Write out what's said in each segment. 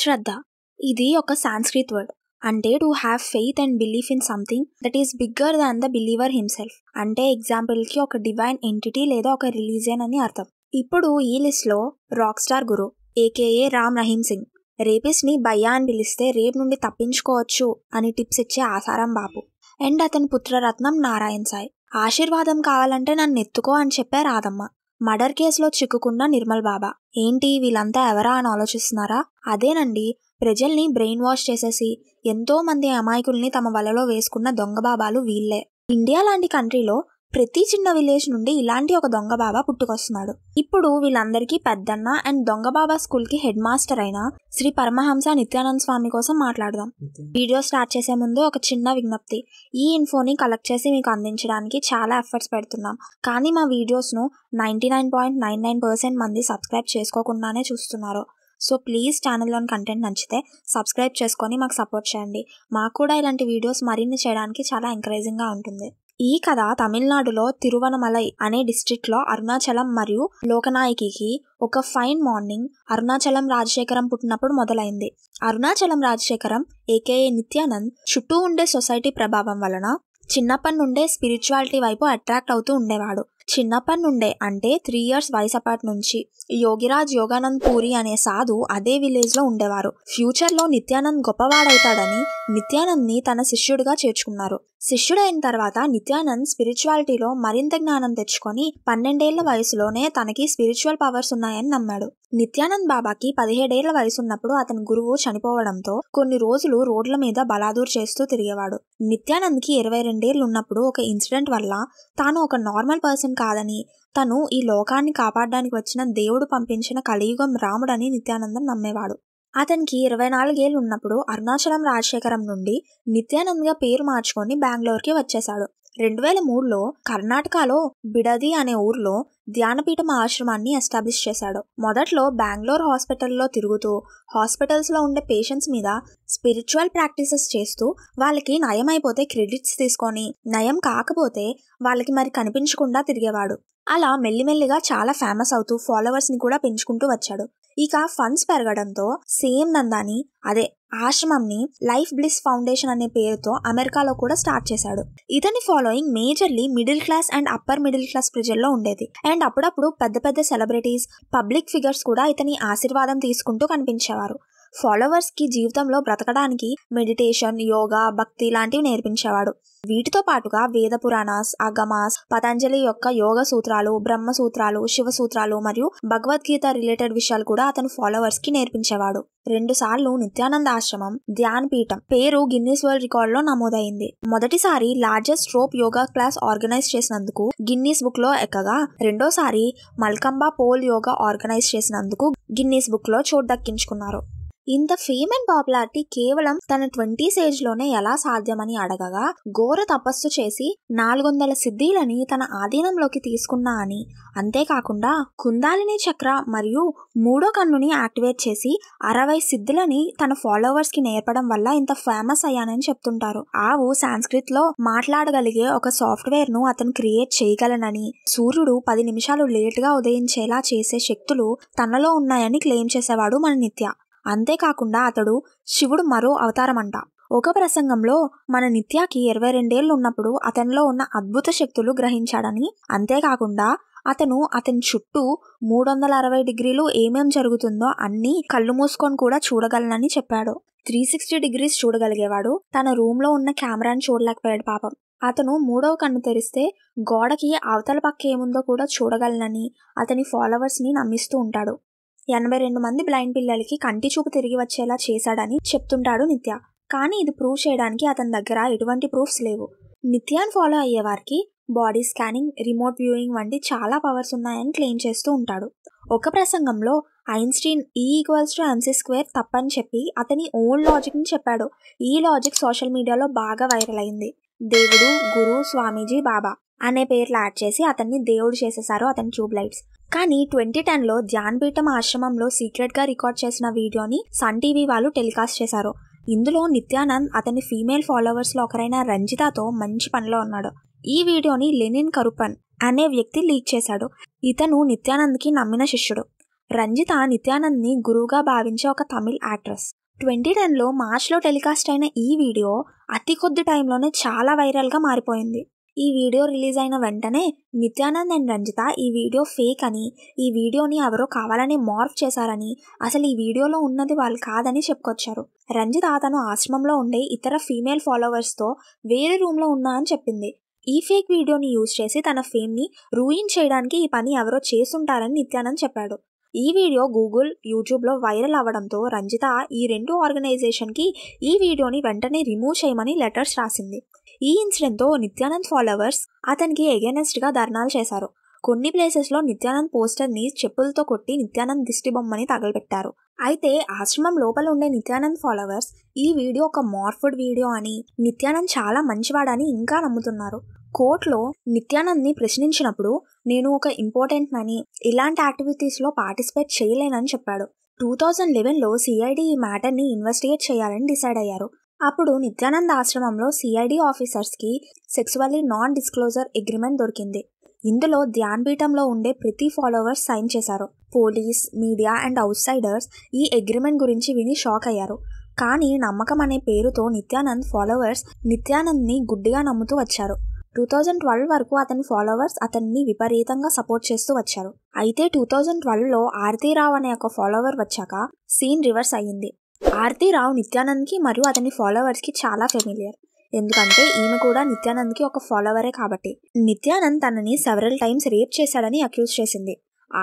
శ్రద్ధ ఇది ఒక సాంస్క్రిత్ వర్డ్ అంటే to have faith and belief in something that is bigger than the believer himself అంటే ఎగ్జాంపుల్కి ఒక డివైన్ ఎంటిటీ లేదా ఒక రిలీజియన్ అని అర్థం ఇప్పుడు ఈ లిస్ట్లో rock star guru AKA Ram Rahim Singh రేపిస్ట్ని భయ్యా అని పిలిస్తే రేప్ నుండి తప్పించుకోవచ్చు అని టిప్స్ ఇచ్చే ఆసారం బాబు అండ్ అతని పుత్రరత్నం నారాయణ్ సాయి ఆశీర్వాదం కావాలంటే నన్ను ఎత్తుకో అని చెప్పే ఆదమ్మ మర్డర్ కేసులో చిక్కుకున్న నిర్మల్ బాబా ఏంటి వీళ్ళంతా ఎవరా అని ఆలోచిస్తున్నారా అదేనండి ప్రజల్ని బ్రెయిన్ వాష్ చేసేసి ఎంతో మంది అమాయకుల్ని తమ వలలో వేసుకున్న దొంగ బాబాలు వీళ్ళే ఇండియా లాంటి కంట్రీలో ప్రతి చిన్న విలేజ్ నుండి ఇలాంటి ఒక దొంగ బాబా పుట్టుకొస్తున్నాడు ఇప్పుడు వీళ్ళందరికీ పెద్దన్న అండ్ దొంగ బాబా స్కూల్ కి హెడ్ మాస్టర్ అయిన శ్రీ పరమహంస నిత్యానంద స్వామి కోసం మాట్లాడదాం వీడియో స్టార్ట్ చేసే ముందు ఒక చిన్న విజ్ఞప్తి ఈ ఇన్ఫోని కలెక్ట్ చేసి మీకు అందించడానికి చాలా ఎఫర్ట్స్ పెడుతున్నాం కానీ మా వీడియోస్ ను ninety nine point nine nine percent మంది సబ్స్క్రైబ్ చేసుకోకుండానే చూస్తున్నారు సో ప్లీజ్ ఛానల్లోని కంటెంట్ నచ్చితే సబ్స్క్రైబ్ చేసుకొని మాకు సపోర్ట్ చేయండి మాకు కూడా ఇలాంటి వీడియోస్ మరిన్ని చేయడానికి చాలా ఎంకరేజింగ్గా ఉంటుంది ఈ కథ తమిళనాడులో తిరువనమలై అనే డిస్ట్రిక్ట్లో అరుణాచలం మరియు లోకనాయకికి ఒక ఫైన్ మార్నింగ్ అరుణాచలం రాజశేఖరం పుట్టినప్పుడు మొదలైంది అరుణాచలం రాజశేఖరం ఏకేఏ నిత్యానంద్ చుట్టూ ఉండే సొసైటీ ప్రభావం వలన చిన్నప్పటి నుండే స్పిరిచువాలిటీ వైపు అట్రాక్ట్ అవుతూ ఉండేవాడు చిన్నప్పటి నుండే అంటే త్రీ ఇయర్స్ వయసు అప్పటి నుంచి యోగిరాజ్ యోగానంద్ పూరి అనే సాధు అదే విలేజ్ లో ఉండేవారు ఫ్యూచర్ లో నిత్యానంద్ గొప్పవాడవుతాడని నిత్యానంద్ ని తన శిష్యుడిగా చేర్చుకున్నారు శిష్యుడైన తర్వాత నిత్యానంద్ స్పిరిచువాలిటీలో మరింత జ్ఞానం తెచ్చుకొని పన్నెండేళ్ల వయసులోనే తనకి స్పిరిచువల్ పవర్స్ ఉన్నాయని నమ్మాడు నిత్యానంద్ బాబాకి పదిహేడేళ్ల వయసున్నప్పుడు అతని గురువు చనిపోవడంతో కొన్ని రోజులు రోడ్ల మీద బలాదూర్ చేస్తూ తిరిగేవాడు నిత్యానంద్ కి ఇరవై రెండేళ్లు ఉన్నప్పుడు ఒక ఇన్సిడెంట్ వల్ల తాను ఒక నార్మల్ పర్సన్ కాదని తను ఈ లోకాన్ని కాపాడడానికి వచ్చిన దేవుడు పంపించిన కలియుగం రాముడని నిత్యానందం నమ్మేవాడు అతనికి ఇరవై నాలుగేళ్ళు ఉన్నప్పుడు అరుణాచలం రాజశేఖరం నుండి నిత్యానంద్గా పేరు మార్చుకొని బెంగళూరుకి వచ్చేశాడు రెండు వేల మూడులో కర్ణాటకలో బిడది అనే ఊర్లో ధ్యానపీఠం ఆశ్రమాన్ని ఎస్టాబ్లిష్ చేశాడు మొదట్లో బెంగళూరు హాస్పిటల్లో తిరుగుతూ హాస్పిటల్స్లో ఉండే పేషెంట్స్ మీద స్పిరిచువల్ ప్రాక్టీసెస్ చేస్తూ వాళ్ళకి నయం అయిపోతే క్రెడిట్స్ తీసుకొని నయం కాకపోతే వాళ్ళకి మరి కనిపించకుండా తిరిగేవాడు అలా మెల్లిమెల్లిగా చాలా ఫేమస్ అవుతూ ఫాలోవర్స్ని కూడా పెంచుకుంటూ వచ్చాడు ఇక ఫండ్స్ పెరగడంతో సేమ్ నందాని అదే ఆశ్రమంని లైఫ్ బ్లిస్ ఫౌండేషన్ అనే పేరుతో అమెరికాలో కూడా స్టార్ట్ చేశాడు ఇతని following majorly middle class and upper middle class ప్రజల్లో ఉండేది అండ్ అప్పుడప్పుడు పెద్ద పెద్ద సెలబ్రిటీస్ పబ్లిక్ ఫిగర్స్ కూడా ఇతని ఆశీర్వాదం తీసుకుంటూ కనిపించేవారు ఫాలోవర్స్ కి జీవితంలో బ్రతకడానికి మెడిటేషన్ యోగా భక్తి లాంటివి నేర్పించేవాడు వీటితో పాటుగా వేద పురాణాస్ అగమాస్ పతంజలి యొక్క యోగ సూత్రాలు బ్రహ్మ సూత్రాలు శివ సూత్రాలు మరియు భగవద్గీత రిలేటెడ్ విషయాలు కూడా అతను ఫాలోవర్స్ కి నేర్పించేవాడు రెండు సార్లు నిత్యానంద ఆశ్రమం ధ్యాన్ పీఠం పేరు గిన్నీస్ వరల్డ్ రికార్డ్ లో నమోదైంది మొదటిసారి largest rope yoga class organize చేసినందుకు గిన్నీస్ బుక్ లో ఎక్కగా రెండోసారి మల్కంబా పోల్ యోగా ఆర్గనైజ్ చేసినందుకు గిన్నీస్ బుక్ లో చోటు దక్కించుకున్నారు ఇంత ఫేమ్ అండ్ పాపులారిటీ కేవలం తన ట్వంటీస్ ఏజ్ లోనే ఎలా సాధ్యమని అడగగా ఘోర తపస్సు చేసి నాలుగు వందల సిద్ధిలని తన ఆధీనంలోకి తీసుకున్నా అని అంతేకాకుండా కుందాలిని చక్ర మరియు మూడో కన్నుని యాక్టివేట్ చేసి అరవై సిద్ధులని తన ఫాలోవర్స్ కి నేర్పడం వల్ల ఇంత ఫేమస్ అయ్యానని చెప్తుంటారు ఆవు సాంస్క్రిత్ లో మాట్లాడగలిగే ఒక సాఫ్ట్వేర్ ను అతను క్రియేట్ చేయగలనని సూర్యుడు పది నిమిషాలు లేట్ గా ఉదయించేలా చేసే శక్తులు తనలో ఉన్నాయని క్లెయిమ్ చేసేవాడు మన నిత్య అంతేకాకుండా అతడు శివుడు మరో అవతారమంట ఒక ప్రసంగంలో మన నిత్యాకి ఇరవై రెండేళ్లు ఉన్నప్పుడు అతనిలో ఉన్న అద్భుత శక్తులు గ్రహించాడని అంతేకాకుండా అతను అతని చుట్టూ మూడు వందల అరవై డిగ్రీలు ఏమేం జరుగుతుందో అన్నీ కళ్ళు మూసుకొని కూడా చూడగలనని చెప్పాడు త్రీ సిక్స్టీ డిగ్రీస్ చూడగలిగేవాడు తన రూమ్లో ఉన్న కెమెరాని చూడలేకపోయాడు పాపం అతను మూడవ కన్ను తెరిస్తే గోడకి అవతల పక్క ఏముందో కూడా చూడగలనని అతని ఫాలోవర్స్ని నమ్మిస్తూ ఉంటాడు ఎనభై రెండు మంది బ్లైండ్ పిల్లలకి కంటి చూపు తిరిగి వచ్చేలా చేశాడని చెప్తుంటాడు నిత్య కానీ ఇది ప్రూవ్ చేయడానికి అతని దగ్గర ఎటువంటి ప్రూఫ్స్ లేవు నిత్యాన్ ఫాలో అయ్యేవారికి బాడీ స్కానింగ్ రిమోట్ వ్యూయింగ్ వంటి చాలా పవర్స్ ఉన్నాయని క్లెయిమ్ చేస్తూ ఉంటాడు ఒక ప్రసంగంలో ఐన్స్టీన్ ఈ e equals to MC square తప్పని చెప్పి అతని ఓన్ లాజిక్ని చెప్పాడు ఈ లాజిక్ సోషల్ మీడియాలో బాగా వైరల్ అయింది దేవుడు గురు స్వామీజీ బాబా అనే పేర్లు యాడ్ చేసి అతన్ని దేవుడు చేసేశారు అతని ట్యూబ్ లైట్స్ కానీ ట్వంటీ టెన్లో ధ్యాన్పీఠం ఆశ్రమంలో సీక్రెట్గా రికార్డ్ చేసిన వీడియోని సన్ టీవీ వాళ్ళు టెలికాస్ట్ చేశారు ఇందులో నిత్యానంద్ అతని ఫీమేల్ ఫాలోవర్స్లో ఒకరైన రంజితతో మంచి పనిలో ఉన్నాడు ఈ వీడియోని లెనిన్ కరుపన్ అనే వ్యక్తి లీక్ చేశాడు ఇతను నిత్యానంద్కి నమ్మిన శిష్యుడు రంజిత నిత్యానంద్ని గురువుగా భావించే ఒక తమిళ్ యాక్ట్రెస్ ట్వంటీ టెన్లో మార్చ్లో టెలికాస్ట్ అయిన ఈ వీడియో అతి కొద్ది టైంలోనే చాలా వైరల్గా మారిపోయింది ఈ వీడియో రిలీజ్ అయిన వెంటనే నిత్యానంద్ అండ్ రంజిత ఈ వీడియో ఫేక్ అని ఈ వీడియోని ఎవరో కావాలని మార్ఫ్ చేశారని అసలు ఈ వీడియోలో ఉన్నది వాళ్ళు కాదని చెప్పుకొచ్చారు రంజిత తను ఆశ్రమంలో ఉండే ఇతర ఫీమేల్ ఫాలోవర్స్తో వేరే రూమ్లో ఉన్నా అని చెప్పింది ఈ ఫేక్ వీడియోని యూజ్ చేసి తన ఫేమ్ని రూయిన్ చేయడానికి ఈ పని ఎవరో చేస్తుంటారని నిత్యానంద్ చెప్పాడు ఈ వీడియో గూగుల్ యూట్యూబ్లో వైరల్ అవ్వడంతో రంజిత ఈ రెండు ఆర్గనైజేషన్కి ఈ వీడియోని వెంటనే రిమూవ్ చేయమని లెటర్స్ రాసింది ఈ ఇన్సిడెంట్తో నిత్యానంద్ ఫాలోవర్స్ అతనికి ఎగెనెస్ట్గా ధర్నాలు చేశారు కొన్ని ప్లేసెస్లో నిత్యానంద్ పోస్టర్ని చెప్పులతో కొట్టి నిత్యానంద్ దిష్టిబొమ్మని తగలబెట్టారు అయితే ఆశ్రమం లోపల ఉండే నిత్యానంద్ ఫాలోవర్స్ ఈ వీడియో ఒక మార్ఫుడ్ వీడియో అని నిత్యానంద్ చాలా మంచివాడని ఇంకా నమ్ముతున్నారు కోర్టులో నిత్యానంద్ని ప్రశ్నించినప్పుడు నేను ఒక ఇంపార్టెంట్ మనీ ఇలాంటి యాక్టివిటీస్లో పార్టిసిపేట్ చేయలేనని చెప్పాడు టూ థౌజండ్ లెవెన్లో సిఐడి ఈ మ్యాటర్ని ఇన్వెస్టిగేట్ చేయాలని డిసైడ్ అయ్యారు అప్పుడు నిత్యానంద్ ఆశ్రమంలో సిఐడి ఆఫీసర్స్కి సెక్సువల్లీ నాన్ డిస్క్లోజర్ అగ్రిమెంట్ దొరికింది ఇందులో ధ్యాన్ పీఠంలో ఉండే ప్రతి ఫాలోవర్స్ సైన్ చేశారు పోలీస్ మీడియా అండ్ అవుట్సైడర్స్ ఈ అగ్రిమెంట్ గురించి విని షాక్ అయ్యారు కానీ నమ్మకం అనే పేరుతో నిత్యానంద్ ఫాలోవర్స్ నిత్యానంద్ని గుడ్డిగా నమ్ముతూ వచ్చారు టూ థౌజండ్ ట్వెల్వ్ వరకు అతని ఫాలోవర్స్ అతన్ని విపరీతంగా సపోర్ట్ చేస్తూ వచ్చారు అయితే టూ థౌజండ్ ట్వెల్వ్లో ఆర్తి రావ్ అనే ఒక ఫాలోవర్ వచ్చాక సీన్ రివర్స్ అయ్యింది ఆర్తి నిత్యానంద్ నిత్యానంద్కి మరియు అతని ఫాలోవర్స్కి చాలా ఫెమిలియర్ ఎందుకంటే ఈమె కూడా నిత్యానంద్కి ఒక ఫాలోవరే కాబట్టి నిత్యానంద్ తనని సెవెరల్ టైమ్స్ రేప్ చేశాడని అక్యూజ్ చేసింది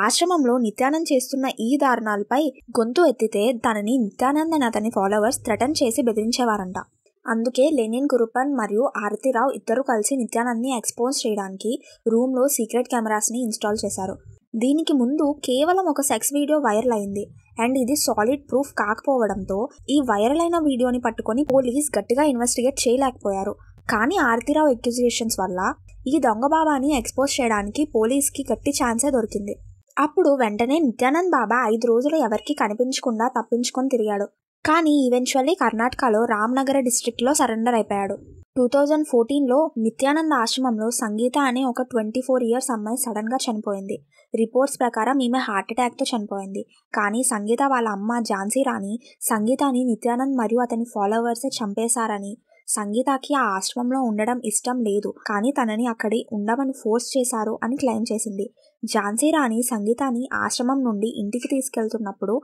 ఆశ్రమంలో నిత్యానంద్ చేస్తున్న ఈ దారుణాలపై గొంతు ఎత్తితే తనని నిత్యానంద్ అని అతని ఫాలోవర్స్ థ్రెటన్ చేసి బెదిరించేవారంట అందుకే లెనిన్ కురుపన్ మరియు ఆరతిరావు ఇద్దరు కలిసి నిత్యానంద్ని ఎక్స్పోజ్ చేయడానికి రూమ్లో సీక్రెట్ కెమెరాస్ని ఇన్స్టాల్ చేశారు దీనికి ముందు కేవలం ఒక సెక్స్ వీడియో వైరల్ అయింది అండ్ ఇది సాలిడ్ ప్రూఫ్ కాకపోవడంతో ఈ వైరల్ అయిన వీడియోని పట్టుకొని పోలీస్ గట్టిగా ఇన్వెస్టిగేట్ చేయలేకపోయారు కానీ ఆరతిరావు ఎక్యూజిషన్స్ వల్ల ఈ దొంగ బాబాని ఎక్స్పోజ్ చేయడానికి పోలీస్కి గట్టి ఛాన్సే దొరికింది అప్పుడు వెంటనే నిత్యానంద్ బాబా ఐదు రోజులు ఎవరికి కనిపించకుండా తప్పించుకొని తిరిగాడు కానీ ఈవెన్చువల్లీ కర్ణాటకలో రామ్నగర డిస్ట్రిక్ట్లో సరెండర్ అయిపోయాడు టూ థౌజండ్ ఫోర్టీన్లో నిత్యానంద ఆశ్రమంలో సంగీత అనే ఒక ట్వంటీ ఫోర్ ఇయర్స్ అమ్మాయి సడన్గా చనిపోయింది రిపోర్ట్స్ ప్రకారం ఈమె హార్ట్ అటాక్తో చనిపోయింది కానీ సంగీత వాళ్ళ అమ్మ ఝాన్సీ రాణి సంగీతాన్ని నిత్యానంద్ మరియు అతని ఫాలోవర్సే చంపేశారని సంగీతాకి ఆ ఆశ్రమంలో ఉండడం ఇష్టం లేదు కానీ తనని అక్కడి ఉండమని ఫోర్స్ చేశారు అని క్లెయిమ్ చేసింది ఝాన్సీ రాణి సంగీతాన్ని ఆశ్రమం నుండి ఇంటికి తీసుకెళ్తున్నప్పుడు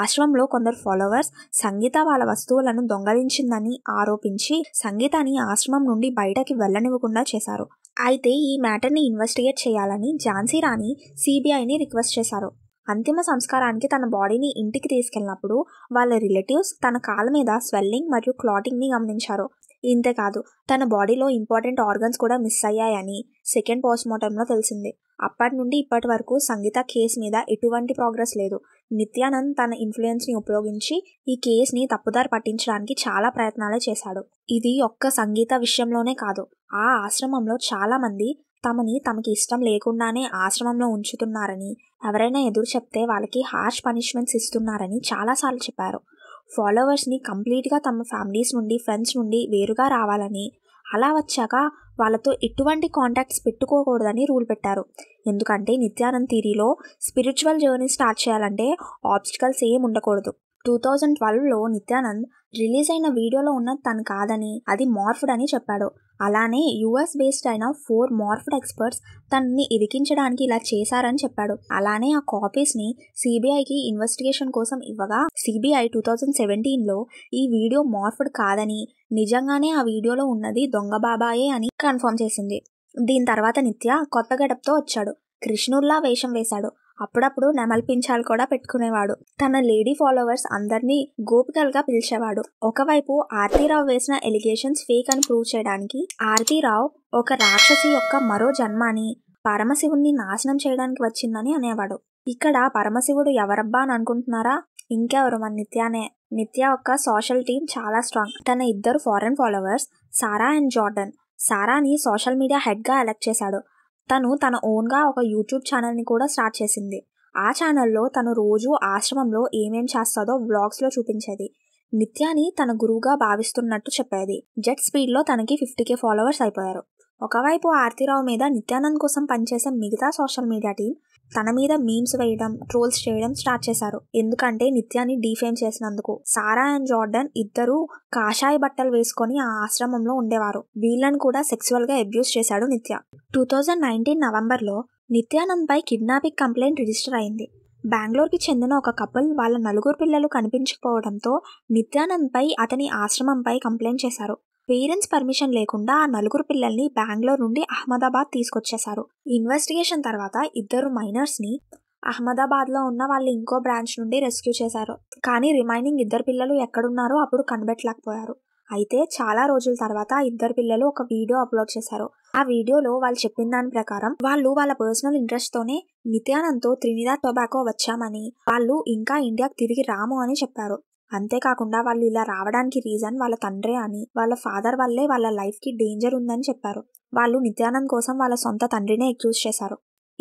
ఆశ్రమంలో కొందరు ఫాలోవర్స్ సంగీత వాళ్ళ వస్తువులను దొంగలించిందని ఆరోపించి సంగీతాన్ని ఆశ్రమం నుండి బయటకి వెళ్ళనివ్వకుండా చేశారు అయితే ఈ మ్యాటర్ని ఇన్వెస్టిగేట్ చేయాలని ఝాన్సీ రాణి సిబిఐని రిక్వెస్ట్ చేశారు అంతిమ సంస్కారానికి తన బాడీని ఇంటికి తీసుకెళ్ళినప్పుడు వాళ్ళ రిలేటివ్స్ తన కాళ్ళ మీద స్వెల్లింగ్ మరియు క్లాటింగ్ని గమనించారు ఇంతే కాదు తన బాడీలో ఇంపార్టెంట్ ఆర్గన్స్ కూడా మిస్ అయ్యాయని సెకండ్ పోస్ట్మార్టంలో తెలిసింది అప్పటి నుండి ఇప్పటి వరకు సంగీత కేసు మీద ఎటువంటి ప్రోగ్రెస్ లేదు నిత్యానంద్ తన ఇన్ఫ్లుయెన్స్ని ఉపయోగించి ఈ కేసుని తప్పుదారి పట్టించడానికి చాలా ప్రయత్నాలు చేశాడు ఇది ఒక్క సంగీత విషయంలోనే కాదు ఆ ఆశ్రమంలో చాలామంది తమని తమకి ఇష్టం లేకుండానే ఆశ్రమంలో ఉంచుతున్నారని ఎవరైనా ఎదురు చెప్తే వాళ్ళకి హార్ష్ పనిష్మెంట్స్ ఇస్తున్నారని చాలాసార్లు చెప్పారు ఫాలోవర్స్ని కంప్లీట్గా తమ ఫ్యామిలీస్ నుండి ఫ్రెండ్స్ నుండి వేరుగా రావాలని అలా వచ్చాక వాళ్ళతో ఎటువంటి కాంటాక్ట్స్ పెట్టుకోకూడదని రూల్ పెట్టారు ఎందుకంటే నిత్యానంద్ థీరీలో స్పిరిచువల్ జర్నీ స్టార్ట్ చేయాలంటే ఆబ్స్టికల్స్ ఏం ఉండకూడదు టూ థౌజండ్ ట్వెల్వ్లో నిత్యానంద్ రిలీజ్ అయిన వీడియోలో ఉన్న తను కాదని అది మార్ఫ్డ్ అని చెప్పాడు అలానే యుఎస్ బేస్డ్ అయిన ఫోర్ మార్ఫ్డ్ ఎక్స్పర్ట్స్ తనని ఇరికించడానికి ఇలా చేశారని చెప్పాడు అలానే ఆ కాపీస్ని సిబిఐకి ఇన్వెస్టిగేషన్ కోసం ఇవ్వగా సిబిఐ టూ థౌజండ్ సెవెంటీన్లో ఈ వీడియో మార్ఫ్డ్ కాదని నిజంగానే ఆ వీడియోలో ఉన్నది దొంగ బాబాయే అని కన్ఫర్మ్ చేసింది దీని తర్వాత నిత్య కొత్త గడపతో వచ్చాడు కృష్ణుర్లా వేషం వేశాడు అప్పుడప్పుడు నెమల్పించాలు కూడా పెట్టుకునేవాడు తన లేడీ ఫాలోవర్స్ అందరినీ గోపికలుగా పిలిచేవాడు ఒకవైపు ఆర్తీరావు వేసిన ఎలిగేషన్స్ ఫేక్ అని ప్రూవ్ చేయడానికి ఆర్తీరావు ఒక రాక్షసి యొక్క మరో జన్మ అని పరమశివుణ్ణి నాశనం చేయడానికి వచ్చిందని అనేవాడు ఇక్కడ పరమశివుడు ఎవరబ్బా అని అనుకుంటున్నారా ఇంకెవరు మన నిత్యానే నిత్య ఒక సోషల్ టీం చాలా స్ట్రాంగ్ తన ఇద్దరు foreign followers Sarah and Jordan సారాని సోషల్ మీడియా హెడ్గా ఎలెక్ట్ చేశాడు తను తన ఓన్గా ఒక యూట్యూబ్ ఛానల్ని కూడా స్టార్ట్ చేసింది ఆ ఛానల్లో తను రోజు ఆశ్రమంలో ఏమేం చేస్తాదో వ్లాగ్స్లో చూపించేది నిత్యాని తన గురువుగా భావిస్తున్నట్టు చెప్పేది జెట్ స్పీడ్లో తనకి ఫిఫ్టీ కే ఫాలోవర్స్ అయిపోయారు ఒకవైపు ఆర్తిరావు మీద నిత్యానంద్ కోసం పనిచేసే మిగతా సోషల్ మీడియా టీం తన మీద మీమ్స్ వేయడం ట్రోల్స్ చేయడం స్టార్ట్ చేశారు ఎందుకంటే నిత్యాని డిఫేమ్ చేసినందుకు సారా అండ్ జార్డన్ ఇద్దరు కాషాయ బట్టలు వేసుకొని ఆ ఆశ్రమంలో ఉండేవారు వీళ్ళని కూడా సెక్సువల్ గా అబ్యూస్ చేశాడు నిత్య టూ థౌజండ్ నైన్టీన్ నవంబర్లో నిత్యానంద్ పై కిడ్నాపింగ్ కంప్లైంట్ రిజిస్టర్ అయింది బెంగళూరుకి చెందిన ఒక కపుల్ వాళ్ళ నలుగురు పిల్లలు కనిపించకపోవడంతో నిత్యానంద్ పై అతని ఆశ్రమంపై కంప్లైంట్ చేశారు పేరెంట్స్ పర్మిషన్ లేకుండా ఆ నలుగురు పిల్లల్ని బెంగళూరు నుండి అహ్మదాబాద్ తీసుకొచ్చేశారు ఇన్వెస్టిగేషన్ తర్వాత ఇద్దరు మైనర్స్ ని అహ్మదాబాద్ లో ఉన్న వాళ్ళు ఇంకో బ్రాంచ్ నుండి రెస్క్యూ చేశారు కానీ రిమైనింగ్ ఇద్దరు పిల్లలు ఎక్కడున్నారో అప్పుడు కనిపెట్టలేకపోయారు అయితే చాలా రోజుల తర్వాత ఇద్దరు పిల్లలు ఒక వీడియో అప్లోడ్ చేశారు ఆ వీడియోలో వాళ్ళు చెప్పిన దాని ప్రకారం వాళ్ళు వాళ్ళ పర్సనల్ ఇంట్రెస్ట్ తోనే నిత్యానంద్తో త్రినిదా టొబాకో వచ్చామని వాళ్ళు ఇంకా ఇండియాకి తిరిగి రాము అని చెప్పారు అంతేకాకుండా వాళ్ళు ఇలా రావడానికి రీజన్ వాళ్ళ తండ్రే అని వాళ్ళ ఫాదర్ వల్లే వాళ్ళ లైఫ్కి డేంజర్ ఉందని చెప్పారు వాళ్ళు నిత్యానంద్ కోసం వాళ్ళ సొంత తండ్రినే అక్యూజ్ చేశారు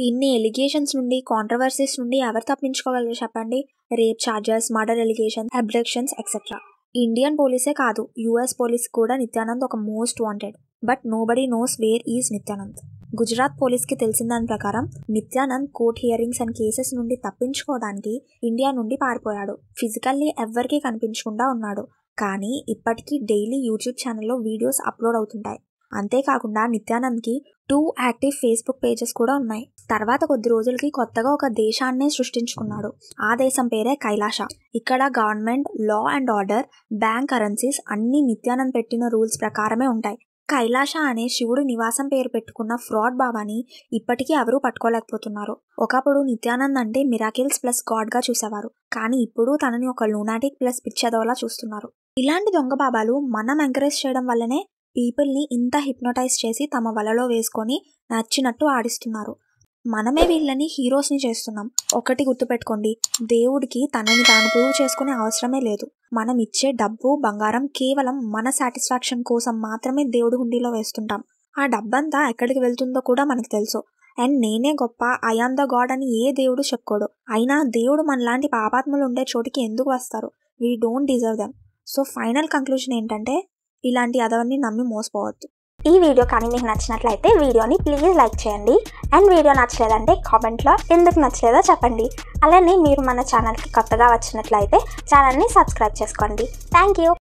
ఇన్ని ఎలిగేషన్స్ నుండి కాంట్రవర్సీస్ నుండి ఎవరు తప్పించుకోగలరు చెప్పండి rape charges murder allegations abductions etcetera Indian పోలీసే కాదు యుఎస్ పోలీస్ కూడా నిత్యానంద్ ఒక most wanted but nobody knows where is Nithyanand Gujarat పోలీస్కి తెలిసిన దాని ప్రకారం Nithyanand court hearings and cases నుండి తప్పించుకోవడానికి ఇండియా నుండి పారిపోయాడు ఫిజికల్లీ ఎవ్వరికీ కనిపించకుండా ఉన్నాడు కానీ ఇప్పటికీ డైలీ యూట్యూబ్ ఛానల్లో వీడియోస్ అప్లోడ్ అవుతుంటాయి అంతేకాకుండా నిత్యానంద్కి టూ యాక్టివ్ ఫేస్బుక్ పేజెస్ కూడా ఉన్నాయి తర్వాత కొద్ది రోజులకి కొత్తగా ఒక దేశాన్నే సృష్టించుకున్నాడు ఆ దేశం పేరే కైలాష ఇక్కడ government law and order bank currencies అన్ని నిత్యానంద్ పెట్టిన రూల్స్ ప్రకారమే ఉంటాయి కైలాష అనే శివుడు నివాసం పేరు పెట్టుకున్న ఫ్రాడ్ బాబాని ఇప్పటికీ ఎవరూ పట్టుకోలేకపోతున్నారు ఒకప్పుడు నిత్యానంద్ అంటే మిరాకిల్స్ ప్లస్ గాడ్గా చూసేవారు కానీ ఇప్పుడు తనని ఒక లూనాటిక్ ప్లస్ పిచ్చేదోలా చూస్తున్నారు ఇలాంటి దొంగ బాబాలు మనం ఎంకరేజ్ చేయడం వల్లనే పీపుల్ని ఇంత హిప్నోటైజ్ చేసి తమ వలలో వేసుకొని నచ్చినట్టు ఆడిస్తున్నారు మనమే వీళ్ళని హీరోస్ని చేస్తున్నాం ఒకటి గుర్తుపెట్టుకోండి దేవుడికి తనని తాను ప్రూవ్ చేసుకునే అవసరమే లేదు మనం ఇచ్చే డబ్బు బంగారం కేవలం మన సాటిస్ఫాక్షన్ కోసం మాత్రమే దేవుడి హుండీలో వేస్తుంటాం ఆ డబ్బంతా ఎక్కడికి వెళ్తుందో కూడా మనకు తెలుసు అండ్ నేనే గొప్ప ఐఆమ్ ద గాడ్ అని ఏ దేవుడు చెప్పుకోడు అయినా దేవుడు మనలాంటి పాపాత్మలు ఉండే చోటికి ఎందుకు వస్తారు we don't deserve them so final conclusion ఏంటంటే ఇలాంటి అదవన్నీ నమ్మి మోసపోవద్దు ఈ వీడియో కానీ మీకు నచ్చినట్లయితే వీడియోని ప్లీజ్ లైక్ చేయండి అండ్ వీడియో నచ్చలేదంటే కామెంట్లో ఎందుకు నచ్చలేదో చెప్పండి అలానే మీరు మన ఛానల్కి కొత్తగా వచ్చినట్లయితే ఛానల్ని సబ్స్క్రైబ్ చేసుకోండి థ్యాంక్ యూ